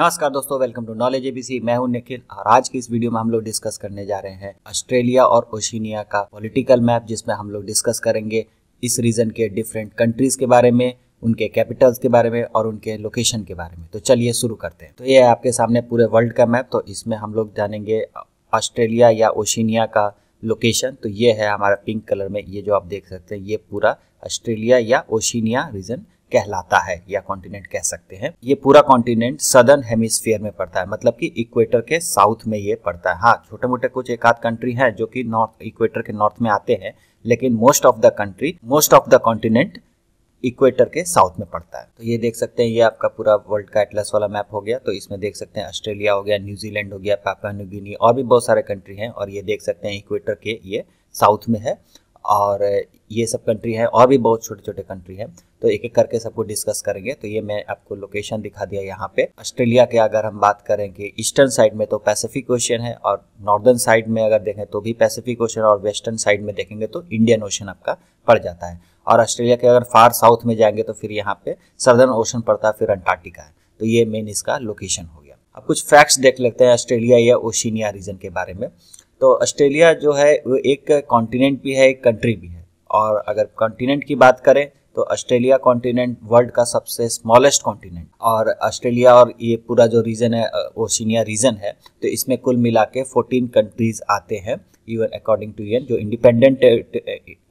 नमस्कार दोस्तों welcome to knowledge ABC मैं हूं निखिल और आज की इस वीडियो में हम लोग डिस्कस करने जा रहे हैं ऑस्ट्रेलिया और ओशिनिया का पॉलिटिकल मैप जिसमें हम लोग डिस्कस करेंगे इस रीजन के डिफरेंट कंट्रीज के बारे में उनके कैपिटल्स के बारे में और उनके लोकेशन के बारे में तो चलिए शुरू करते हैं तो ये है आपके सामने पूरे वर्ल्ड का मैप तो इसमें हम लोग जानेंगे ऑस्ट्रेलिया या ओशिनिया का लोकेशन तो ये है हमारा पिंक कलर में ये जो आप देख सकते हैं ये पूरा ऑस्ट्रेलिया या ओशिनिया रीजन कहलाता है या कॉन्टिनेंट कह सकते हैं ये पूरा कॉन्टिनेंट सदर्न हेमिस्फीयर में पड़ता है मतलब कि इक्वेटर के साउथ में ये पड़ता है हाँ छोटे मोटे कुछ एक आध कंट्री है जो कि नॉर्थ इक्वेटर के नॉर्थ में आते हैं लेकिन most of the country most of the continent equator के साउथ में पड़ता है तो ये देख सकते हैं ये आपका पूरा वर्ल्ड का एटलस वाला मैप हो गया तो इसमें देख सकते हैं ऑस्ट्रेलिया हो गया न्यूजीलैंड हो गया पापा न्यूगिनी और भी बहुत सारे कंट्री हैं और ये देख सकते हैं इक्वेटर के ये साउथ में है और ये सब कंट्री है और भी बहुत छोटे छोटे कंट्री है तो एक एक करके सबको डिस्कस करेंगे तो ये मैं आपको लोकेशन दिखा दिया यहाँ पे ऑस्ट्रेलिया के अगर हम बात करें कि ईस्टर्न साइड में तो पैसिफिक ओशन है और नॉर्दर्न साइड में अगर देखें तो भी पैसिफिक ओशन और वेस्टर्न साइड में देखेंगे तो इंडियन ओशन आपका पड़ जाता है और ऑस्ट्रेलिया के अगर फार साउथ में जाएंगे तो फिर यहाँ पे सदर्न ओशन पड़ता है फिर अंटार्कटिका है तो ये मेन इसका लोकेशन हो गया अब कुछ फैक्ट्स देख लेते हैं ऑस्ट्रेलिया या ओशिनिया रीजन के बारे में तो ऑस्ट्रेलिया जो है वो एक कॉन्टिनेंट भी है एक कंट्री भी है और अगर कॉन्टिनेंट की बात करें तो ऑस्ट्रेलिया कॉन्टिनेंट वर्ल्ड का सबसे स्मॉलेस्ट कॉन्टिनेंट और ऑस्ट्रेलिया और ये पूरा जो रीजन है ओशिनिया रीजन है तो इसमें कुल मिला के फोर्टीन कंट्रीज आते हैं इवन अकॉर्डिंग टू यूएन जो इंडिपेंडेंट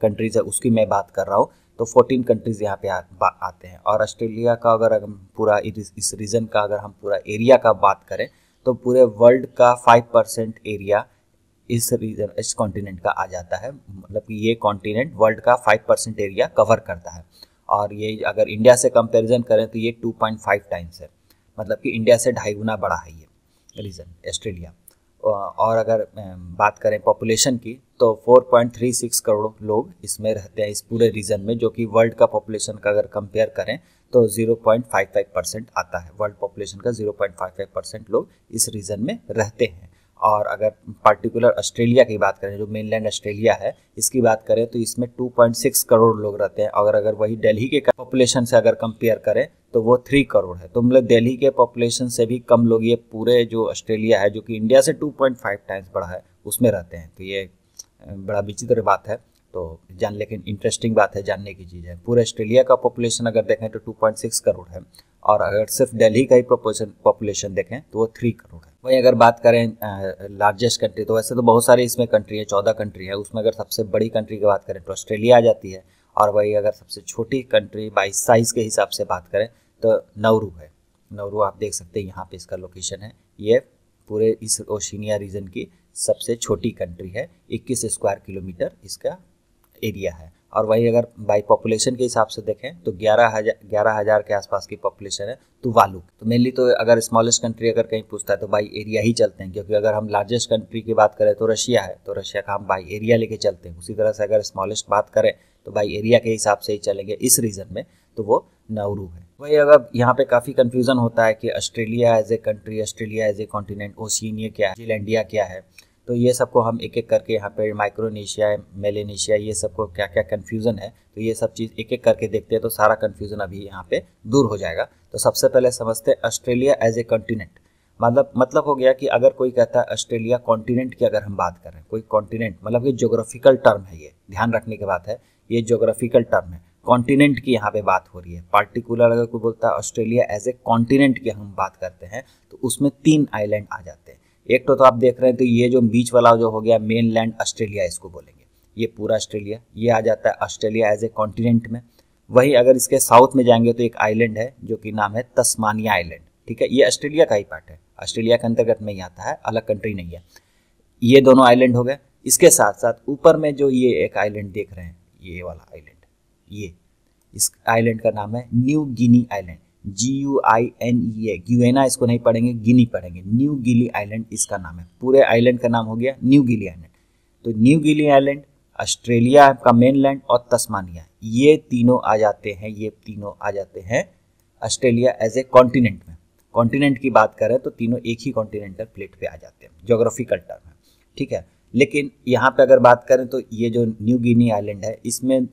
कंट्रीज है उसकी मैं बात कर रहा हूँ तो 14 कंट्रीज यहाँ पे आ, आते हैं और ऑस्ट्रेलिया का अगर हम पूरा इस रीजन का अगर हम पूरा एरिया का बात करें तो पूरे वर्ल्ड का 5 परसेंट एरिया इस रीजन इस कॉन्टिनेंट का आ जाता है मतलब कि ये कॉन्टिनेंट वर्ल्ड का फाइव परसेंट एरिया कवर करता है और ये अगर इंडिया से कंपैरिजन करें तो ये टू पॉइंट फाइव टाइम्स है मतलब कि इंडिया से ढाई गुना बड़ा है ये रीजन ऑस्ट्रेलिया और अगर बात करें पॉपुलेशन की तो 4.36 करोड़ लोग इसमें रहते हैं इस पूरे रीजन में जो कि वर्ल्ड का पॉपुलेशन का अगर कंपेयर करें तो 0.55 परसेंट आता है वर्ल्ड पॉपुलेशन का 0.55 परसेंट लोग इस रीजन में रहते हैं और अगर पर्टिकुलर ऑस्ट्रेलिया की बात करें जो मेनलैंड ऑस्ट्रेलिया है इसकी बात करें तो इसमें 2.6 करोड़ लोग रहते हैं अगर अगर वही दिल्ली के पॉपुलेशन से अगर कंपेयर करें तो वो थ्री करोड़ है तो मतलब दिल्ली के पॉपुलेशन से भी कम लोग ये पूरे जो ऑस्ट्रेलिया है जो कि इंडिया से टू टाइम्स बड़ा है उसमें रहते हैं तो ये बड़ा विचित्र बात है तो जान लेकिन इंटरेस्टिंग बात है जानने की चीज़ है पूरे ऑस्ट्रेलिया का पॉपुलेशन अगर देखें तो 2.6 करोड़ है और अगर सिर्फ दिल्ली का ही प्रोपोजन पॉपुलेशन देखें तो वो थ्री करोड़ है वहीं अगर बात करें लार्जेस्ट कंट्री तो वैसे तो बहुत सारी इसमें कंट्री है चौदह कंट्री है उसमें अगर सबसे बड़ी कंट्री की बात करें तो ऑस्ट्रेलिया आ जाती है और वही अगर सबसे छोटी कंट्री बाई साइज़ के हिसाब से बात करें तो नवरू है नवरू आप देख सकते हैं यहाँ पे इसका लोकेशन है ये पूरे इस ओशिनिया रीजन की सबसे छोटी कंट्री है 21 स्क्वायर किलोमीटर इसका एरिया है और वहीं अगर बाई पॉपुलेशन के हिसाब से देखें तो ग्यारह हज़ार ग्यारह हज़ार के आसपास की पॉपुलेशन है तुवालू तो मेनली तो, तो अगर स्मॉलेस्ट कंट्री अगर कहीं पूछता है तो बाई एरिया ही चलते हैं क्योंकि अगर हम लार्जेस्ट कंट्री की बात करें तो रशिया है तो रशिया का हम बाई एरिया लेके चलते हैं उसी तरह से अगर स्मॉलेस्ट बात करें तो बाई एरिया के हिसाब से ही चलेंगे इस रीजन में तो वो नाउरू है वही अगर यहाँ पे काफ़ी कन्फ्यूज़न होता है कि Australia as a country Australia as a continent Oceania क्या है इंडिया क्या है तो ये सबको हम एक एक करके यहाँ पे माइक्रोनेशिया मेलेनेशिया ये सबको क्या क्या कन्फ्यूज़न है तो ये सब चीज़ एक एक करके देखते हैं तो सारा कन्फ्यूज़न अभी यहाँ पे दूर हो जाएगा तो सबसे पहले समझते हैं ऑस्ट्रेलिया एज ए कॉन्टिनेंट मतलब मतलब हो गया कि अगर कोई कहता है ऑस्ट्रेलिया कॉन्टिनेंट की अगर हम बात करें कोई कॉन्टिनेंट मतलब ये जोग्राफिकल टर्म है ये ध्यान रखने की बात है ये जोग्राफिकल टर्म है कॉन्टिनेंट की यहाँ पे बात हो रही है पार्टिकुलर अगर कोई बोलता है ऑस्ट्रेलिया एज ए कॉन्टिनेंट की हम बात करते हैं तो उसमें तीन आइलैंड आ जाते हैं एक तो, तो आप देख रहे हैं तो ये जो बीच वाला जो हो गया मेन लैंड ऑस्ट्रेलिया इसको बोलेंगे ये पूरा ऑस्ट्रेलिया ये आ जाता है ऑस्ट्रेलिया एज ए कॉन्टिनेंट में वहीं अगर इसके साउथ में जाएंगे तो एक आइलैंड है जो कि नाम है तस्मानिया आइलैंड ठीक है ये ऑस्ट्रेलिया का ही पार्ट है ऑस्ट्रेलिया के अंतर्गत में ही आता है अलग कंट्री नहीं है ये दोनों आइलैंड हो गए इसके साथ साथ ऊपर में जो ये एक आइलैंड देख रहे हैं ये वाला आइलैंड ये इस आइलैंड का नाम है New Guinea island G U I N E A Guinea इसको नहीं पढ़ेंगे गिनी पढ़ेंगे न्यू गिली आइलैंड इसका नाम है पूरे आइलैंड का नाम हो गया न्यू गिली आइलैंड तो न्यू गिली आइलैंड ऑस्ट्रेलिया का मेनलैंड और तस्मानिया ये तीनों आ जाते हैं ये तीनों आ जाते हैं ऑस्ट्रेलिया एज ए कॉन्टिनेंट में कॉन्टिनेंट की बात करें तो तीनों एक ही कॉन्टिनेंटल प्लेट पे आ जाते हैं जोग्राफिकल टर्म है ठीक है लेकिन यहाँ पे अगर बात करें तो ये जो न्यू गिनी आइलैंड है इसमें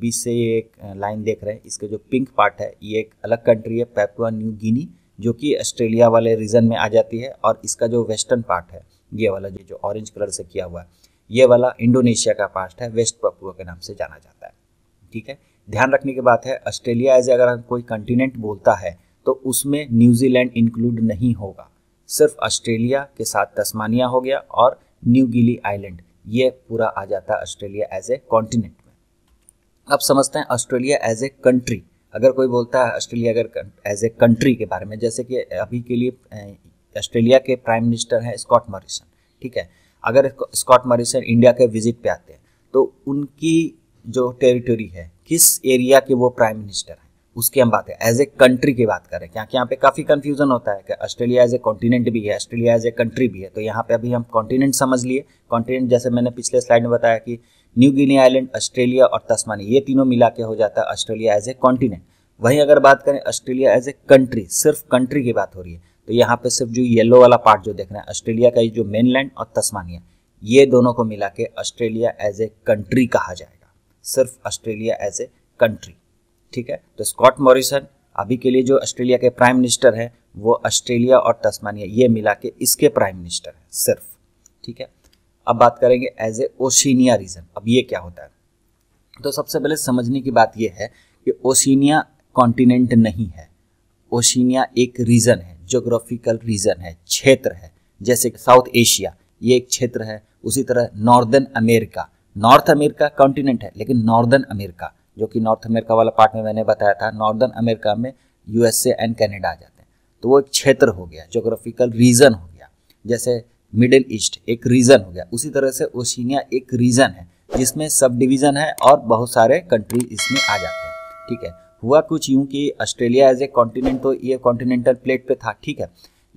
बीच से ये एक लाइन देख रहे हैं इसका जो पिंक पार्ट है ये एक अलग कंट्री है पैपुआ न्यू गिनी जो कि ऑस्ट्रेलिया वाले रीजन में आ जाती है और इसका जो वेस्टर्न पार्ट है ये वाला जो जो ऑरेंज कलर से किया हुआ है ये वाला इंडोनेशिया का पार्ट है वेस्ट पपुआ के नाम से जाना जाता है ठीक है ध्यान रखने की बात है ऑस्ट्रेलिया एज अगर कोई कंटिनेंट बोलता है तो उसमें न्यूजीलैंड इंक्लूड नहीं होगा सिर्फ ऑस्ट्रेलिया के साथ तस्मानिया हो गया और न्यू गिली आइलैंड ये पूरा आ जाता है ऑस्ट्रेलिया एज ए कॉन्टिनेंट में अब समझते हैं ऑस्ट्रेलिया एज ए कंट्री अगर कोई बोलता है ऑस्ट्रेलिया अगर एज ए कंट्री के बारे में जैसे कि अभी के लिए ऑस्ट्रेलिया के प्राइम मिनिस्टर हैं स्कॉट मॉरिसन ठीक है अगर स्कॉट मॉरिसन इंडिया के विजिट पे आते हैं तो उनकी जो टेरिटरी है किस एरिया के वो प्राइम मिनिस्टर हैं उसकी हम बात है एज ए कंट्री की बात करें क्या यहाँ पे काफ़ी कंफ्यूजन होता है कि ऑस्ट्रेलिया एज ए कॉन्टिनेंट भी है ऑस्ट्रेलिया एज ए कंट्री भी है तो यहाँ पे अभी हम कॉन्टिनेंट समझ लिए कॉन्टिनेंट जैसे मैंने पिछले स्लाइड में बताया कि न्यू गिनी आइलैंड ऑस्ट्रेलिया और तस्मानी ये तीनों मिला के हो जाता है ऑस्ट्रेलिया एज ए कॉन्टिनेंट वहीं अगर बात करें ऑस्ट्रेलिया एज ए कंट्री सिर्फ कंट्री की बात हो रही है तो यहाँ पे सिर्फ जो येलो वाला पार्ट जो देख रहे हैं ऑस्ट्रेलिया का जो मेनलैंड और तस्मानिया ये दोनों को मिला के ऑस्ट्रेलिया एज ए कंट्री कहा जाएगा सिर्फ ऑस्ट्रेलिया एज ए कंट्री ठीक है तो स्कॉट मॉरिसन अभी के लिए जो ऑस्ट्रेलिया के प्राइम मिनिस्टर हैं वो ऑस्ट्रेलिया और तस्मानिया ये मिला के इसके प्राइम मिनिस्टर हैं सिर्फ ठीक है अब बात करेंगे एज ए ओशिनिया रीजन अब ये क्या होता है तो सबसे पहले समझने की बात यह है कि ओशिनिया कॉन्टिनेंट नहीं है ओशिनिया एक रीजन है जोग्राफिकल रीजन है क्षेत्र है जैसे साउथ एशिया ये एक क्षेत्र है उसी तरह Northern America North America continent है लेकिन नॉर्दर्न अमेरिका जो कि नॉर्थ अमेरिका वाला पार्ट में मैंने बताया था नॉर्दर्न अमेरिका में यूएसए एंड कैनेडा आ जाते हैं तो वो एक क्षेत्र हो गया जोग्राफिकल रीजन हो गया जैसे मिडिल ईस्ट एक रीजन हो गया उसी तरह से ओशिनिया एक रीजन है जिसमें सब डिविज़न है और बहुत सारे कंट्रीज इसमें आ जाते हैं ठीक है हुआ कुछ यूं कि ऑस्ट्रेलिया एज ए कॉन्टिनेंट तो ये कॉन्टिनेंटल प्लेट पे था ठीक है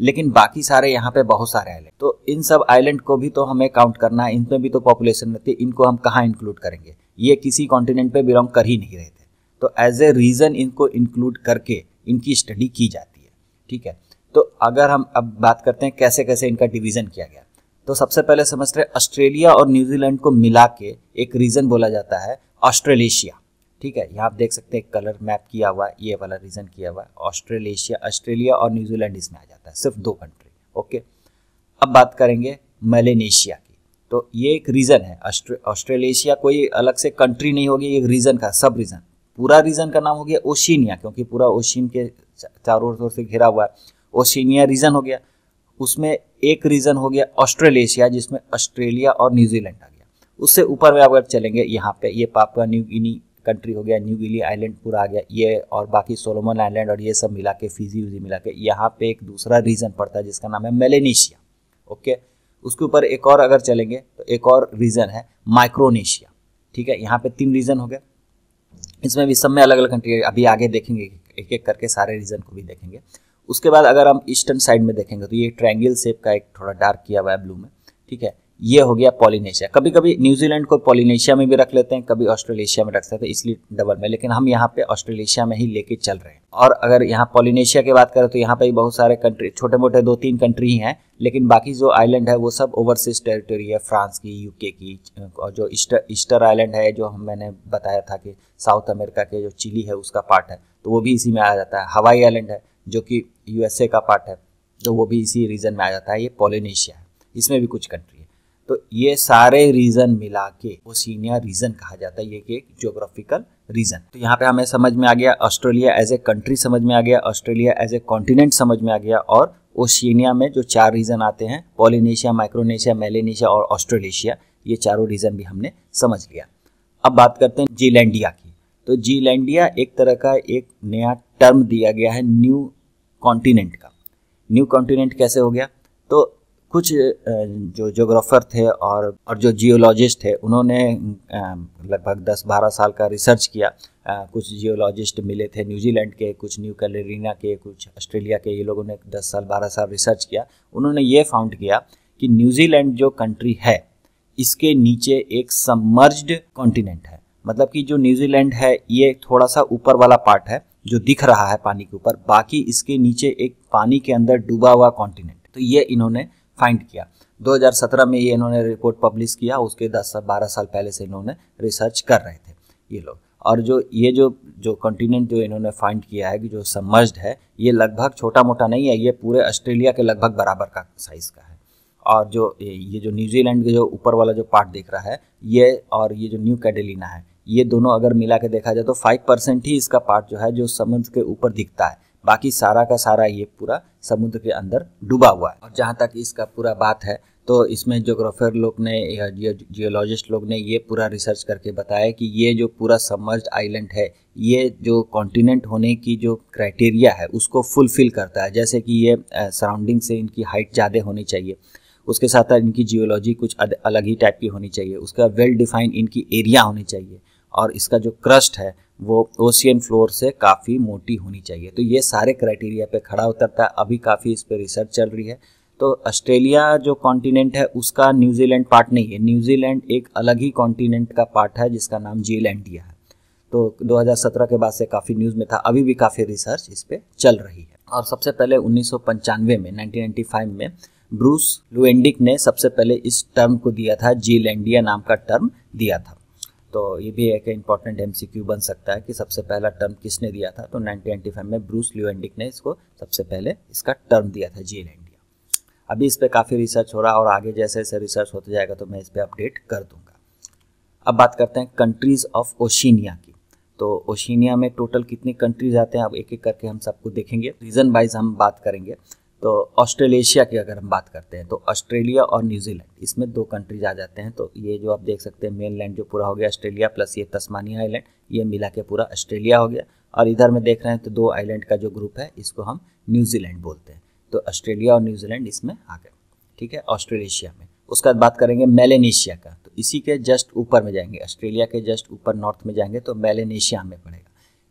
लेकिन बाकी सारे यहाँ पे बहुत सारे आइलैंड तो इन सब आइलैंड को भी तो हमें काउंट करना है इनमें भी तो पॉपुलेशन रहती है इनको हम कहाँ इंक्लूड करेंगे ये किसी कॉन्टिनेंट पे बिलोंग कर ही नहीं रहे थे तो एज ए रीज़न इनको इंक्लूड करके इनकी स्टडी की जाती है ठीक है तो अगर हम अब बात करते हैं कैसे कैसे इनका डिवीज़न किया गया तो सबसे पहले समझते हैं ऑस्ट्रेलिया और न्यूजीलैंड को मिला के एक रीज़न बोला जाता है ऑस्ट्रेलेशिया ठीक है यहाँ आप देख सकते हैं कलर मैप किया हुआ है ये वाला रीज़न किया हुआ है ऑस्ट्रेलेशिया ऑस्ट्रेलिया और न्यूजीलैंड इसमें आ जाता है सिर्फ दो कंट्री ओके अब बात करेंगे मलेनेशिया तो ये एक रीज़न है ऑस्ट्रेलेशिया कोई अलग से कंट्री नहीं होगी एक रीज़न का सब रीज़न पूरा रीज़न का नाम हो गया ओशिनिया क्योंकि पूरा ओशिन के चारों ओर से घिरा हुआ है ओशिनिया रीज़न हो गया उसमें एक रीज़न हो गया ऑस्ट्रेलेशिया जिसमें ऑस्ट्रेलिया और न्यूजीलैंड आ गया उससे ऊपर में अगर चलेंगे यहाँ पे ये पापा न्यू गिनी कंट्री हो गया न्यू गिनी आइलैंड पूरा आ गया ये और बाकी सोलोमन आइलैंड और ये सब मिला के फिजी उजी मिला के यहाँ पे एक दूसरा रीजन पड़ता है जिसका नाम है मेलेनेशिया ओके उसके ऊपर एक और अगर चलेंगे तो एक और रीजन है माइक्रोनेशिया ठीक है यहाँ पे तीन रीजन हो गए इसमें भी सब में अलग अलग कंट्री अभी आगे देखेंगे एक एक करके सारे रीजन को भी देखेंगे उसके बाद अगर हम ईस्टर्न साइड में देखेंगे तो ये ट्रायंगल शेप का एक थोड़ा डार्क किया हुआ है ब्लू में ठीक है ये हो गया पॉलिनेशिया कभी कभी न्यूजीलैंड को पॉलिनेशिया में भी रख लेते हैं कभी ऑस्ट्रेलेशिया में रख लेते हैं इसलिए डबल में लेकिन हम यहाँ पे ऑस्ट्रेलेशिया में ही लेके चल रहे हैं और अगर यहाँ पॉलिनेशिया की बात करें तो यहाँ पे बहुत सारे कंट्री छोटे मोटे दो तीन कंट्री ही हैं लेकिन बाकी जो आइलैंड है वो सब ओवरसीज टेरिटोरी है फ्रांस की यूके की और जो ईस्टर ईस्टर आइलैंड है जो हम मैंने बताया था कि साउथ अमेरिका के जो चिली है उसका पार्ट है तो वो भी इसी में आ जाता है हवाई आइलैंड है जो कि यूएसए का पार्ट है तो वो भी इसी रीजन में आ जाता है ये पॉलिनेशिया है इसमें भी कुछ कंट्री तो ये सारे रीजन मिला के ओसिनिया रीजन कहा जाता है ये कि एक ज्योग्राफिकल रीजन तो यहाँ पे हमें समझ में आ गया ऑस्ट्रेलिया एज ए कंट्री समझ में आ गया ऑस्ट्रेलिया एज ए कॉन्टिनेंट समझ में आ गया और ओशिनिया में जो चार रीजन आते हैं पॉलिनेशिया माइक्रोनेशिया मेलेनेशिया और ऑस्ट्रेलेशिया ये चारों रीजन भी हमने समझ लिया अब बात करते हैं जीलैंडिया की तो जीलैंडिया एक तरह का एक नया टर्म दिया गया है न्यू कॉन्टिनेंट का न्यू कॉन्टिनेंट कैसे हो गया तो कुछ जो जोग्राफर थे और और जो जियोलॉजिस्ट थे उन्होंने लगभग 10-12 साल का रिसर्च किया कुछ जियोलॉजिस्ट मिले थे न्यूजीलैंड के कुछ न्यू कैलेरिना के कुछ ऑस्ट्रेलिया के ये लोगों ने 10 साल 12 साल रिसर्च किया उन्होंने ये फाउंड किया कि न्यूजीलैंड जो कंट्री है इसके नीचे एक सबमर्ज्ड कॉन्टिनेंट है मतलब कि जो न्यूजीलैंड है ये थोड़ा सा ऊपर वाला पार्ट है जो दिख रहा है पानी के ऊपर बाकी इसके नीचे एक पानी के अंदर डूबा हुआ कॉन्टिनेंट तो ये इन्होंने फाइंड किया 2017 में ये इन्होंने रिपोर्ट पब्लिश किया उसके 10 से 12 साल पहले से इन्होंने रिसर्च कर रहे थे ये लोग और जो ये जो जो कॉन्टिनेंट जो इन्होंने फाइंड किया है कि जो सबमर्ज्ड है ये लगभग छोटा मोटा नहीं है ये पूरे ऑस्ट्रेलिया के लगभग बराबर का साइज़ का है और जो ये जो न्यूजीलैंड के जो ऊपर वाला जो पार्ट देख रहा है ये और ये जो न्यू कैडेलिना है ये दोनों अगर मिला के देखा जाए तो फाइव परसेंट ही इसका पार्ट जो है जो समुद्र के ऊपर दिखता है बाकी सारा का सारा ये पूरा समुद्र के अंदर डूबा हुआ है और जहाँ तक इसका पूरा बात है तो इसमें जोग्राफर लोग ने या जियोलॉजिस्ट लोग ने ये पूरा रिसर्च करके बताया कि ये जो पूरा सबमर्ज आइलैंड है ये जो कॉन्टिनेंट होने की जो क्राइटेरिया है उसको फुलफिल करता है जैसे कि ये सराउंडिंग से इनकी हाइट ज़्यादा होनी चाहिए उसके साथ साथ इनकी जियोलॉजी कुछ अलग ही टाइप की होनी चाहिए उसका वेल डिफाइंड इनकी एरिया होनी चाहिए और इसका जो क्रस्ट है वो ओशियन फ्लोर से काफ़ी मोटी होनी चाहिए तो ये सारे क्राइटेरिया पे खड़ा उतरता है अभी काफ़ी इस पर रिसर्च चल रही है तो ऑस्ट्रेलिया जो कॉन्टिनेंट है उसका न्यूजीलैंड पार्ट नहीं है न्यूजीलैंड एक अलग ही कॉन्टिनेंट का पार्ट है जिसका नाम जीलैंडिया है तो 2017 के बाद से काफ़ी न्यूज़ में था अभी भी काफ़ी रिसर्च इस पर चल रही है और सबसे पहले उन्नीस में नाइनटीन में ब्रूस लुएंडिक ने सबसे पहले इस टर्म को दिया था जीलैंडिया नाम का टर्म दिया था तो ये भी एक इंपॉर्टेंट एम बन सकता है कि सबसे पहला टर्म किसने दिया था तो 1995 में ब्रूस ल्यूएंडिक ने इसको सबसे पहले इसका टर्म दिया था जी इंडिया अभी इस पर काफ़ी रिसर्च हो रहा है और आगे जैसे जैसे रिसर्च होता जाएगा तो मैं इस पर अपडेट कर दूंगा अब बात करते हैं कंट्रीज़ ऑफ ओशिनिया की तो ओशिनिया में टोटल कितनी कंट्रीज आते हैं अब एक एक करके हम सबको देखेंगे रीजन वाइज हम बात करेंगे तो ऑस्ट्रेलेशिया की अगर हम बात करते हैं तो ऑस्ट्रेलिया और न्यूजीलैंड इसमें दो कंट्रीज आ जाते हैं तो ये जो आप देख सकते हैं मेन लैंड जो पूरा हो गया ऑस्ट्रेलिया प्लस ये तस्मानिया आइलैंड ये मिला के पूरा ऑस्ट्रेलिया हो गया और इधर में देख रहे हैं तो दो आइलैंड का जो ग्रुप है इसको हम न्यूजीलैंड बोलते हैं तो ऑस्ट्रेलिया और न्यूजीलैंड इसमें आ गए ठीक है ऑस्ट्रेलेशिया में उसके बाद बात करेंगे मेलेनेशिया का तो इसी के जस्ट ऊपर में जाएंगे ऑस्ट्रेलिया के जस्ट ऊपर नॉर्थ में जाएंगे तो मेलेनेशिया में पड़ेगा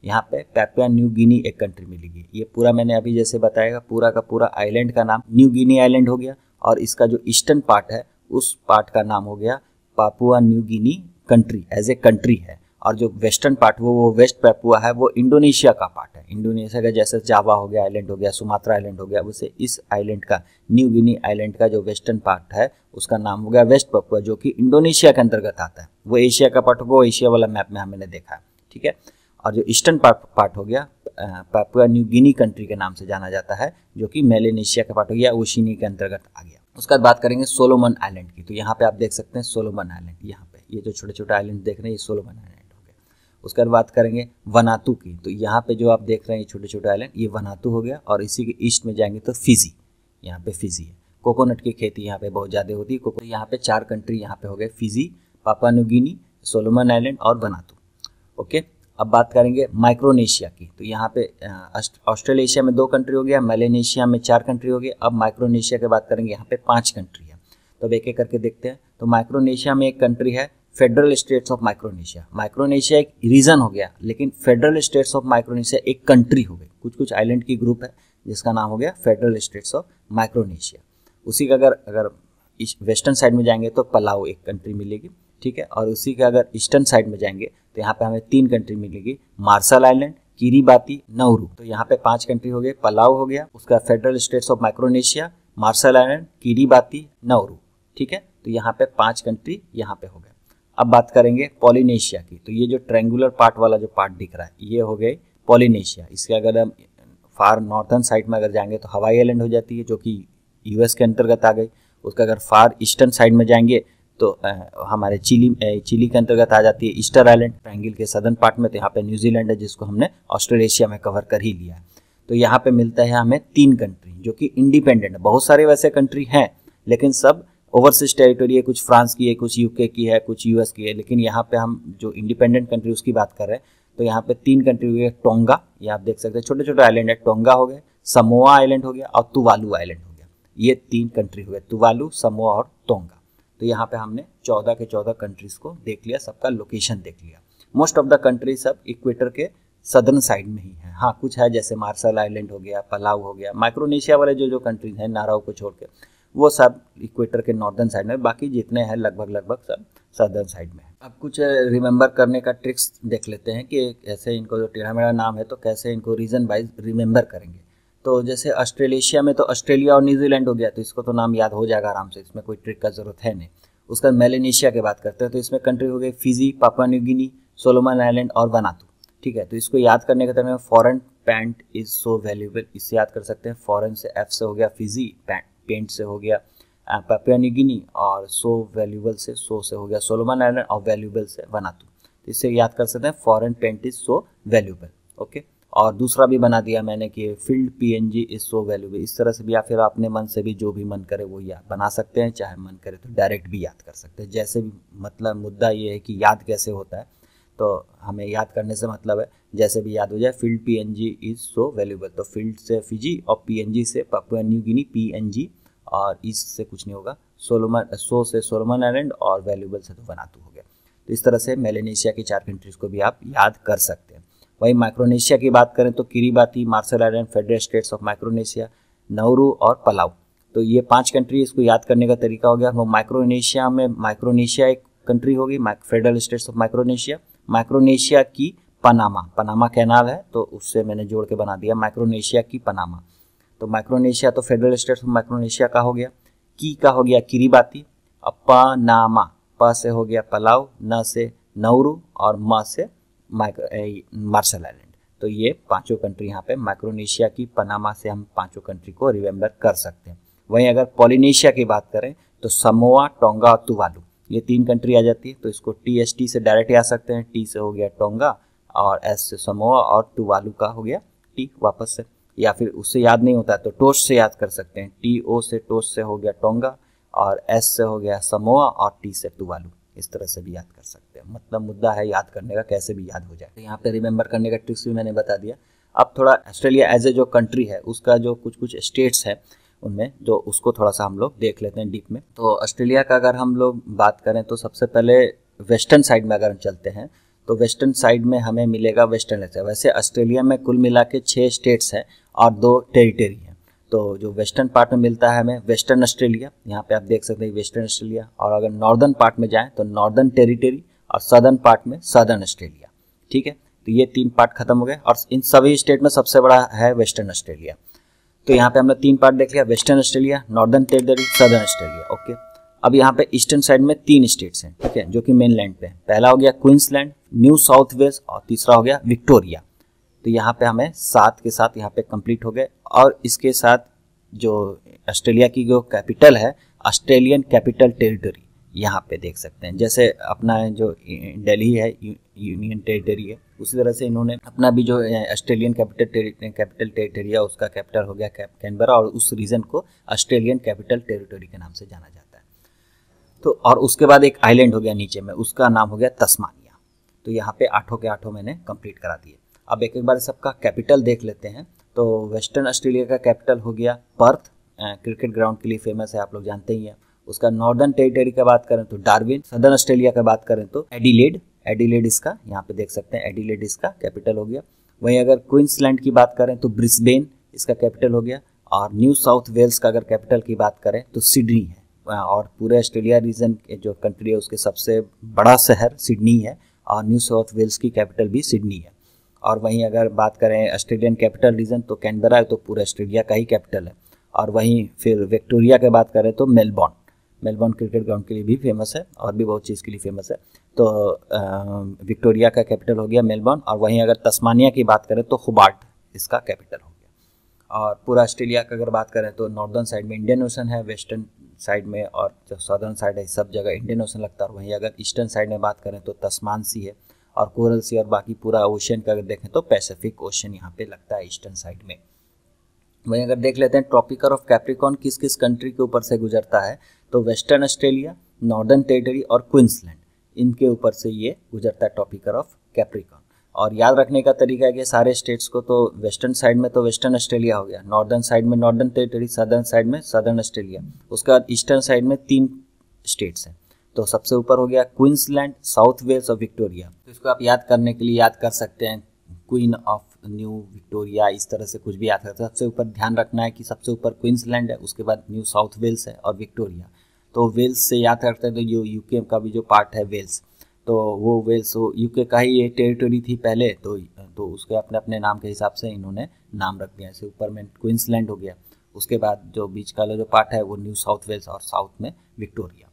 यहाँ पे पैपुआ न्यू गिनी एक कंट्री मिलेगी ये पूरा मैंने अभी जैसे बताया पूरा का पूरा आइलैंड का नाम न्यू गिनी आइलैंड हो गया और इसका जो ईस्टर्न पार्ट है उस पार्ट का नाम हो गया Papua New Guinea country as a country है और जो वेस्टर्न पार्ट वो वो वेस्ट पैपुआ है वो इंडोनेशिया का पार्ट है इंडोनेशिया का जैसे जावा हो गया आइलैंड हो गया सुमात्रा आइलैंड हो गया उसे इस आइलैंड का न्यू गिनी आइलैंड का जो वेस्टर्न पार्ट है उसका नाम हो गया वेस्ट पैपुआ जो कि इंडोनेशिया के अंतर्गत आता है वो एशिया का पार्ट होगा एशिया वाला मैप में हमने देखा ठीक है और जो ईस्टर्न पार्ट हो गया पापुआ न्यू गिनी कंट्री के नाम से जाना जाता है जो कि मेलेनेशिया का पार्ट हो गया ओशिनी के अंतर्गत आ गया उसके बाद बात करेंगे सोलोमन आइलैंड की तो यहाँ पे आप देख सकते हैं सोलोमन आइलैंड यहाँ पे ये जो छोटे छोटे आइलैंड देख रहे हैं ये सोलोमन आइलैंड हो गया उसके बाद बात करेंगे वनातू की तो यहाँ पे जो आप देख रहे हैं ये छोटे छोटे आइलैंड ये वनातू हो गया और इसी के ईस्ट में जाएंगे तो फिजी यहाँ पे फिजी है कोकोनट की खेती यहाँ पे बहुत ज़्यादा होती है कोको तो यहाँ पे चार कंट्री यहाँ पे हो गए फिजी पापा न्यूगिनी सोलोमन आइलैंड और वनातू ओके अब बात करेंगे माइक्रोनेशिया की तो यहाँ पे ऑस्ट्रेलेशिया में दो कंट्री हो गया मलेनेशिया में चार कंट्री हो गई अब माइक्रोनेशिया की बात करेंगे यहाँ पे पांच कंट्री है तो अब एक एक करके देखते हैं तो माइक्रोनेशिया में एक कंट्री है Federal States of Micronesia Micronesia एक रीजन हो गया लेकिन फेडरल स्टेट्स ऑफ माइक्रोनेशिया एक कंट्री हो गई कुछ कुछ आइलैंड की ग्रुप है जिसका नाम हो गया फेडरल स्टेट्स ऑफ माइक्रोनेशिया उसी का अगर अगर वेस्टर्न साइड में जाएंगे तो पलाव एक कंट्री मिलेगी ठीक है और उसी के अगर ईस्टर्न साइड में जाएंगे तो यहाँ पे हमें तीन कंट्री मिलेगी मार्शल आइलैंड किरीबाती नवरू तो यहाँ पे पांच कंट्री हो गए पलाव हो गया उसका Federal States of Micronesia Marshall Island Kiribati Nauru ठीक है तो यहाँ पे पांच कंट्री यहाँ पे हो गए अब बात करेंगे पॉलीनेशिया की तो ये जो ट्रेंगुलर पार्ट वाला जो पार्ट दिख रहा है ये हो गई पॉलिनेशिया इसके अगर हम फार नॉर्थर्न साइड में अगर जाएंगे तो हवाई आइलैंड हो जाती है जो कि यूएस के अंतर्गत आ गई उसका अगर फार ईस्टर्न साइड में जाएंगे तो हमारे चिली चिली के अंतर्गत आ जाती है ईस्टर आइलैंड ट्रैंगल के सदर्न पार्ट में तो यहाँ पे न्यूजीलैंड है जिसको हमने ऑस्ट्रेलेशिया में कवर कर ही लिया तो यहाँ पे मिलता है हमें तीन कंट्री जो कि इंडिपेंडेंट है बहुत सारे वैसे कंट्री हैं लेकिन सब ओवरसीज टेरिटोरी है कुछ फ्रांस की है कुछ यूके की है कुछ यूएस की है लेकिन यहाँ पे हम जो इंडिपेंडेंट कंट्री उसकी बात कर रहे हैं तो यहाँ पे तीन कंट्री हुई है टोंगा ये आप देख सकते हैं छोटे छोटे आइलैंड है टोंगा हो गया समोआ आइलैंड हो गया और तुवालू आइलैंड हो गया ये तीन कंट्री हो गए तुवालू समोआ और टोंगा तो यहाँ पे हमने चौदह के चौदह कंट्रीज को देख लिया सबका लोकेशन देख लिया मोस्ट ऑफ द कंट्री सब इक्वेटर के सदर्न साइड में ही है हाँ कुछ है जैसे मार्शल आइलैंड हो गया पलाव हो गया माइक्रोनेशिया वाले जो जो कंट्रीज हैं नाराव को छोड़ के वो सब इक्वेटर के नॉर्दर्न साइड में बाकी जितने हैं लगभग लगभग सब सदर्न साइड में है अब कुछ रिमेंबर करने का ट्रिक्स देख लेते हैं कि कैसे इनको जो टेढ़ा मेढ़ा नाम है तो कैसे इनको रीजन वाइज रिमेंबर करेंगे तो जैसे ऑस्ट्रेलेशिया में तो ऑस्ट्रेलिया और न्यूजीलैंड हो गया तो इसको तो नाम याद हो जाएगा आराम से इसमें कोई ट्रिक का ज़रूरत है नहीं उसके बाद मेलेनेशिया की बात करते हैं तो इसमें कंट्री हो गई फिजी पापा न्यूगिनी सोलोमन आइलैंड और वनातू ठीक है तो इसको याद करने का तरह foreign paint is so valuable इससे याद कर सकते हैं फॉरन से एफ से हो गया फिजी पेंट से हो गया पपिया और सो वैल्यूबल से सो से हो गया सोलोमन आइलैंड और वैल्यूबल से वनातू तो इससे याद कर सकते हैं foreign paint is so valuable okay और दूसरा भी बना दिया मैंने कि field P N G is so valuable इस तरह से भी या फिर अपने मन से भी जो भी मन करे वो याद बना सकते हैं चाहे मन करे तो डायरेक्ट भी याद कर सकते हैं जैसे भी मतलब मुद्दा ये है कि याद कैसे होता है तो हमें याद करने से मतलब है जैसे भी याद हो जाए field P N G is so valuable तो फील्ड से फिजी और पी एन जी से पपुआ न्यू गिनी जी और इस से कुछ नहीं होगा सोलोमन सो से सोलोमन आइलैंड और वैल्यूबल से तो बनातू तो हो गया तो इस तरह से मेलेनेशिया की चार कंट्रीज़ को भी आप याद कर सकते हैं वहीं माइक्रोनेशिया की बात करें तो Kiribati Marshall Island Federal States of Micronesia Nauru और पलाव तो ये पांच कंट्री इसको याद करने का तरीका हो गया वो माइक्रोनेशिया में माइक्रोनेशिया एक कंट्री होगी Federal States of Micronesia Micronesia की पनामा पनामा कैनाल है तो उससे मैंने जोड़ के बना दिया माइक्रोनेशिया की पनामा तो माइक्रोनेशिया तो फेडरल स्टेट्स ऑफ माइक्रोनेशिया का हो गया की का हो गया किरीबाती अपनामा प से हो गया पलाव न से नौरू और म से मार्शल आइलैंड तो ये पांचों कंट्री यहाँ पे माइक्रोनेशिया की पनामा से हम पांचों कंट्री को रिमेंबर कर सकते हैं वहीं अगर पॉलिनेशिया की बात करें तो समोआ टोंगा और तुवालू ये तीन कंट्री आ जाती है तो इसको टी एस टी से डायरेक्ट आ सकते हैं टी से हो गया टोंगा और एस से समोआ और टुवालू का हो गया टी वापस से या फिर उससे याद नहीं होता तो टोस से याद कर सकते हैं टी ओ से टोस से हो गया टोंगा और एस से हो गया समोआ और टी से टुवालू इस तरह से भी याद कर सकते हैं मतलब मुद्दा है याद करने का कैसे भी याद हो जाए तो यहाँ पे रिमेंबर करने का ट्रिक्स भी मैंने बता दिया अब थोड़ा ऑस्ट्रेलिया एज ए जो कंट्री है उसका जो कुछ कुछ स्टेट्स है उनमें जो उसको थोड़ा सा हम लोग देख लेते हैं डीप में तो ऑस्ट्रेलिया का अगर हम लोग बात करें तो सबसे पहले वेस्टर्न साइड में अगर हम चलते हैं तो वेस्टर्न साइड में हमें मिलेगा वेस्टर्न लेक्चर वैसे ऑस्ट्रेलिया में कुल मिला के छः स्टेट्स हैं और दो टेरिटरी हैं तो जो वेस्टर्न पार्ट में मिलता है हमें वेस्टर्न ऑस्ट्रेलिया यहाँ पे आप देख सकते हैं वेस्टर्न ऑस्ट्रेलिया और अगर नॉर्दर्न पार्ट में जाएँ तो नॉर्दर्न टेरिटरी और सदर्न पार्ट में सदर्न ऑस्ट्रेलिया ठीक है तो ये तीन पार्ट खत्म हो गए और इन सभी स्टेट में सबसे बड़ा है वेस्टर्न ऑस्ट्रेलिया तो यहाँ पे हमने तीन पार्ट देख लिया Western Australia Northern Territory Southern Australia okay अब यहाँ पे ईस्टर्न साइड में तीन स्टेट्स हैं ठीक है जो कि मेनलैंड पे हैं पहला हो गया क्वींसलैंड न्यू साउथ वेल्स और तीसरा हो गया विक्टोरिया तो यहाँ पे हमें सात के साथ यहाँ पे कंप्लीट हो गए और इसके साथ जो ऑस्ट्रेलिया की जो कैपिटल है ऑस्ट्रेलियन कैपिटल टेरिटरी यहाँ पे देख सकते हैं जैसे अपना जो दिल्ली है यूनियन टेरिटरी है उसी तरह से इन्होंने अपना भी जो ऑस्ट्रेलियन कैपिटल कैपिटल टेरिटरी है उसका कैपिटल हो गया कैनबरा और उस रीजन को ऑस्ट्रेलियन कैपिटल टेरिटरी के नाम से जाना जाता है तो और उसके बाद एक आइलैंड हो गया नीचे में उसका नाम हो गया तस्मानिया तो यहाँ पे आठों के आठों मैंने कंप्लीट करा दिए अब एक एक बार सबका कैपिटल देख लेते हैं तो वेस्टर्न ऑस्ट्रेलिया का कैपिटल हो गया पर्थ क्रिकेट ग्राउंड के लिए फेमस है आप लोग जानते ही हैं उसका नॉर्दर्न टेरिटरी का बात करें तो डार्विन सदर्न ऑस्ट्रेलिया का बात करें तो एडिलेड एडिलेड इसका यहाँ पे देख सकते हैं एडिलेड इसका कैपिटल हो गया वहीं अगर क्वींसलैंड की बात करें तो ब्रिस्बेन इसका कैपिटल हो गया और न्यू साउथ वेल्स का अगर कैपिटल की बात करें तो सिडनी है और पूरे ऑस्ट्रेलिया रीजन के जो कंट्री है उसके सबसे बड़ा शहर सिडनी है और न्यू साउथ वेल्स की कैपिटल भी सिडनी है और वहीं अगर बात करें ऑस्ट्रेलियन कैपिटल रीजन तो कैनबरा तो पूरा ऑस्ट्रेलिया का ही कैपिटल है और वहीं फिर विक्टोरिया की बात करें तो मेलबॉर्न मेलबॉर्न क्रिकेट ग्राउंड के लिए भी फेमस है और भी बहुत चीज़ के लिए फेमस है तो विक्टोरिया का कैपिटल हो गया मेलबॉर्न और वहीं अगर तस्मानिया की बात करें तो हुबार्ट इसका कैपिटल हो गया और पूरा ऑस्ट्रेलिया का अगर बात करें तो नॉर्दर्न साइड में इंडियन ओशन है वेस्टर्न साइड में और जो सदर्न साइड है सब जगह इंडियन ओशन लगता है और वहीं अगर ईस्टर्न साइड में बात करें तो तस्मान सी है और कोरल सी और बाकी पूरा ओशन का अगर देखें तो पैसिफिक ओशन यहाँ पे लगता है ईस्टर्न साइड में वहीं अगर देख लेते हैं ट्रॉपिकल ऑफ कैप्रिकॉन किस किस कंट्री के ऊपर से गुजरता है तो वेस्टर्न ऑस्ट्रेलिया नॉर्दर्न टेरिटरी और क्विंसलैंड इनके ऊपर से ये गुजरता है ट्रॉपिकल ऑफ कैप्रिकॉन और याद रखने का तरीका है कि सारे स्टेट्स को तो वेस्टर्न साइड में तो वेस्टर्न ऑस्ट्रेलिया हो गया नॉर्दर्न साइड में नॉर्दर्न टेरिटरी सदर्न साइड में सदर्न ऑस्ट्रेलिया उसके बाद ईस्टर्न साइड में तीन स्टेट्स हैं तो सबसे ऊपर हो गया क्वींसलैंड साउथ वेल्स और विक्टोरिया तो इसको आप याद करने के लिए याद कर सकते हैं क्वीन ऑफ न्यू विक्टोरिया इस तरह से कुछ भी याद करते हैं सबसे ऊपर ध्यान रखना है कि सबसे ऊपर क्वींसलैंड है उसके बाद न्यू साउथ वेल्स है और विक्टोरिया तो वेल्स से याद करते हैं तो जो यूके का भी जो पार्ट है वेल्स तो वो वेल्स यूके का ही ये टेरिटोरी थी पहले तो तो उसके अपने अपने नाम के हिसाब से इन्होंने नाम रख दिया ऐसे ऊपर में क्वींसलैंड हो गया उसके बाद जो बीच का जो पार्ट है वो न्यू साउथ वेल्स और साउथ में विक्टोरिया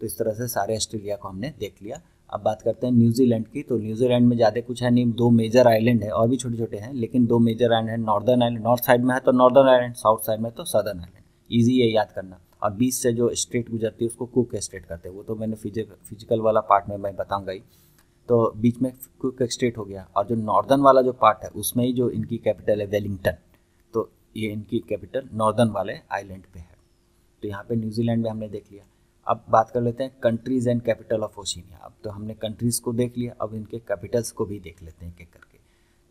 तो इस तरह से सारे ऑस्ट्रेलिया को हमने देख लिया अब बात करते हैं न्यूजीलैंड की तो न्यूजीलैंड में ज़्यादा कुछ है नहीं दो मेजर आइलैंड है और भी छोटे छोटे हैं लेकिन दो मेजर आइलैंड है नॉर्दर्न आइलैंड नॉर्थ साइड में है तो नॉर्दर्न आइलैंड साउथ साइड में तो सदर्न आइलैंड ईजी है याद करना और बीच से जो स्ट्रेट गुजरती है उसको कुक स्ट्रेट करते हैं वो तो मैंने फिजिकल वाला पार्ट में मैं बताऊँगा ही तो बीच में कुक स्टेट हो गया और जो नॉर्दर्न वाला जो पार्ट है उसमें ही जो इनकी कैपिटल है वेलिंगटन तो ये इनकी कैपिटल नॉर्दर्न वाले आइलैंड पे है तो यहाँ पे न्यूजीलैंड में हमने देख लिया अब बात कर लेते हैं countries and capital of Oceania अब तो हमने कंट्रीज़ को देख लिया अब इनके कैपिटल्स को भी देख लेते हैं एक करके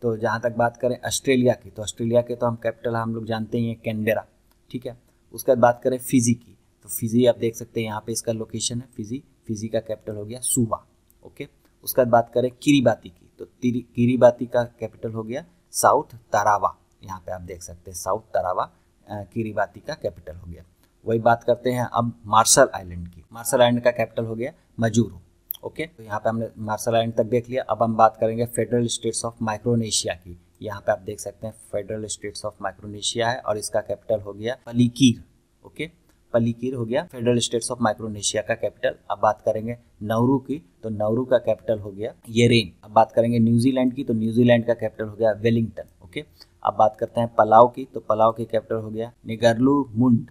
तो जहाँ तक बात करें ऑस्ट्रेलिया की तो ऑस्ट्रेलिया के तो हम कैपिटल हम लोग जानते ही हैं कैनबेरा ठीक है उसके बाद बात करें फिजी की तो फिजी आप देख सकते हैं यहाँ पे इसका लोकेशन है फिजी फिजी का कैपिटल हो गया सूबा ओके उसके बाद बात करें किरीबाती की तो किरीबाती का कैपिटल हो गया साउथ तारावा यहाँ पे आप देख सकते हैं साउथ तारावा किरीबाती का कैपिटल हो गया वही बात करते हैं अब मार्शल आइलैंड की मार्शल आइलैंड का कैपिटल हो गया मजूरो ओके तो यहाँ पे हमने मार्शल आइलैंड तक देख लिया अब हम बात करेंगे फेडरल स्टेट्स ऑफ माइक्रोनेशिया की यहाँ पे आप देख सकते हैं फेडरल स्टेट्स ऑफ माइक्रोनेशिया है और इसका कैपिटल हो गया पलीकीर ओके पलीकीर हो गया फेडरल स्टेट्स ऑफ माइक्रोनेशिया का कैपिटल अब बात करेंगे नवरू की तो नवरू का कैपिटल हो गया येरेन अब बात करेंगे न्यूजीलैंड की तो न्यूजीलैंड का कैपिटल हो गया वेलिंगटन ओके अब बात करते हैं पलाव की तो पलाव की कैपिटल हो गया निगरलू मुंड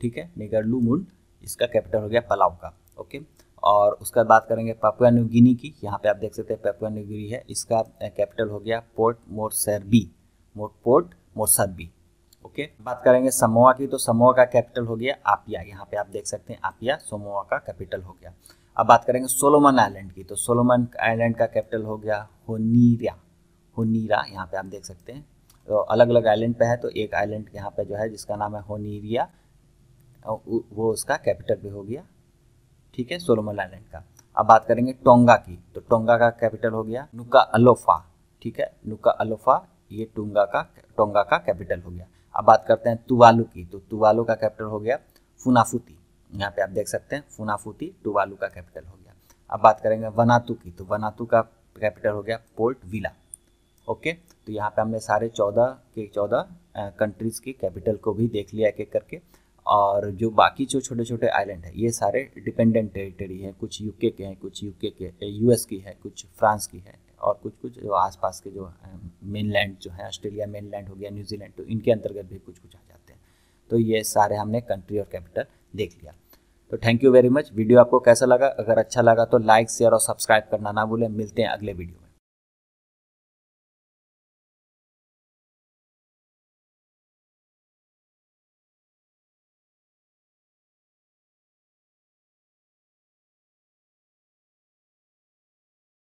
ठीक है निगरलू मूल इसका कैपिटल हो गया पलाव का ओके और उसका बात करेंगे पापुआ न्यूगिनी की यहाँ पे आप देख सकते हैं पापुआ न्यूगिनी है इसका कैपिटल हो गया Port Moresby Port Moresby okay बात करेंगे समोआ की तो समोआ का कैपिटल हो गया आपिया यहाँ पे आप देख सकते हैं आपिया समोआ का कैपिटल हो गया अब बात करेंगे सोलोमन आइलैंड की तो सोलोमन आइलैंड का कैपिटल हो गया होनीरा होनीरा यहाँ पे आप देख सकते हैं तो अलग अलग आइलैंड पे है तो एक आइलैंड यहाँ पे जो है जिसका नाम है होनीरिया वो उसका कैपिटल भी हो गया ठीक है सोलोमन आइलैंड का अब बात करेंगे टोंगा की तो टोंगा का कैपिटल हो गया नुका अलोफा ठीक है नुका अलोफा ये टोंगा का टोंगा का कैपिटल हो गया अब बात करते हैं तुवालू की तो तुवालू का कैपिटल हो गया फुनाफुती यहाँ पे आप देख सकते हैं फुनाफुती तुवालू का कैपिटल हो गया अब बात करेंगे वनातू की तो वनातू का कैपिटल हो गया पोर्ट विला ओके तो यहाँ पे हमने सारे चौदह के चौदह कंट्रीज़ की कैपिटल को भी देख लिया एक एक करके और जो बाकी जो छोटे छोटे आइलैंड है ये सारे डिपेंडेंट टेरिटरी हैं कुछ यूके के हैं कुछ यूके के यूएस की है कुछ फ्रांस की है और कुछ कुछ जो आसपास के जो मेनलैंड जो है ऑस्ट्रेलिया मेनलैंड हो गया न्यूजीलैंड तो इनके अंतर्गत भी कुछ कुछ आ जाते हैं तो ये सारे हमने कंट्री और कैपिटल देख लिया तो thank you very much video आपको कैसा लगा अगर अच्छा लगा तो लाइक शेयर और सब्सक्राइब करना ना भूलें मिलते हैं अगले वीडियो में